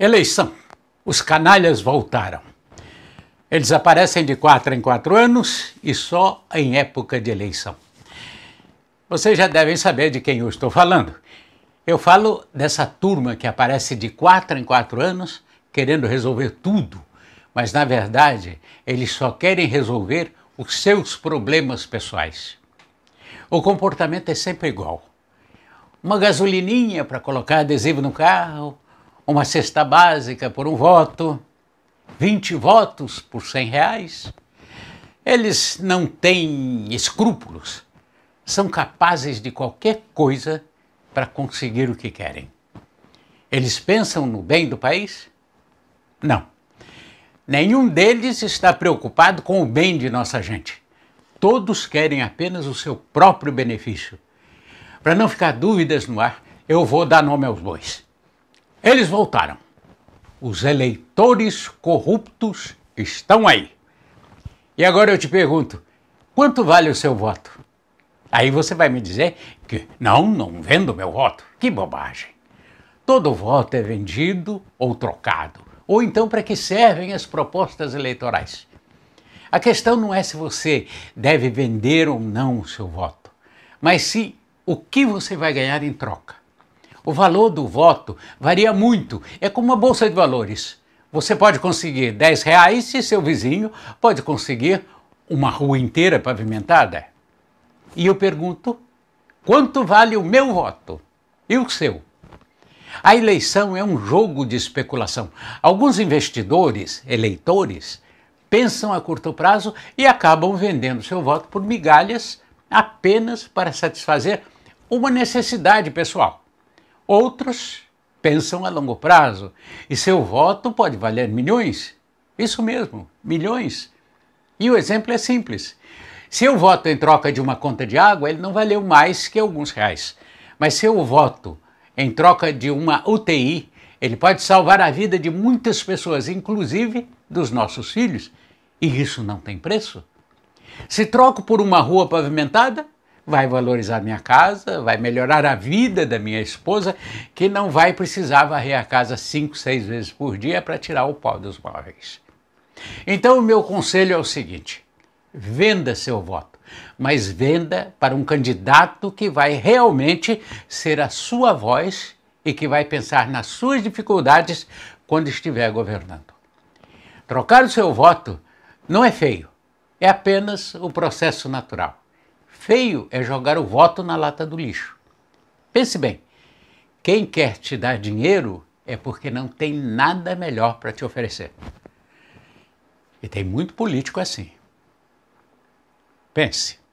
Eleição. Os canalhas voltaram. Eles aparecem de quatro em quatro anos e só em época de eleição. Vocês já devem saber de quem eu estou falando. Eu falo dessa turma que aparece de quatro em quatro anos querendo resolver tudo, mas na verdade eles só querem resolver os seus problemas pessoais. O comportamento é sempre igual. Uma gasolininha para colocar adesivo no carro, uma cesta básica por um voto, 20 votos por 100 reais. Eles não têm escrúpulos, são capazes de qualquer coisa para conseguir o que querem. Eles pensam no bem do país? Não. Nenhum deles está preocupado com o bem de nossa gente. Todos querem apenas o seu próprio benefício. Para não ficar dúvidas no ar, eu vou dar nome aos bois. Eles voltaram. Os eleitores corruptos estão aí. E agora eu te pergunto: quanto vale o seu voto? Aí você vai me dizer que não, não vendo meu voto. Que bobagem. Todo voto é vendido ou trocado. Ou então para que servem as propostas eleitorais? A questão não é se você deve vender ou não o seu voto, mas se o que você vai ganhar em troca. O valor do voto varia muito, é como uma bolsa de valores. Você pode conseguir 10 reais e seu vizinho pode conseguir uma rua inteira pavimentada. E eu pergunto: quanto vale o meu voto e o seu? A eleição é um jogo de especulação. Alguns investidores, eleitores, pensam a curto prazo e acabam vendendo seu voto por migalhas apenas para satisfazer uma necessidade pessoal. Outros pensam a longo prazo e seu voto pode valer milhões. Isso mesmo, milhões. E o exemplo é simples. Se eu voto em troca de uma conta de água, ele não valeu mais que alguns reais. Mas se eu voto em troca de uma UTI, ele pode salvar a vida de muitas pessoas, inclusive dos nossos filhos. E isso não tem preço. Se troco por uma rua pavimentada, vai valorizar minha casa, vai melhorar a vida da minha esposa, que não vai precisar varrer a casa cinco, seis vezes por dia para tirar o pó dos móveis. Então, o meu conselho é o seguinte: venda seu voto, mas venda para um candidato que vai realmente ser a sua voz e que vai pensar nas suas dificuldades quando estiver governando. Trocar o seu voto não é feio, é apenas o processo natural. Feio é jogar o voto na lata do lixo. Pense bem: quem quer te dar dinheiro é porque não tem nada melhor para te oferecer. E tem muito político assim. Pense.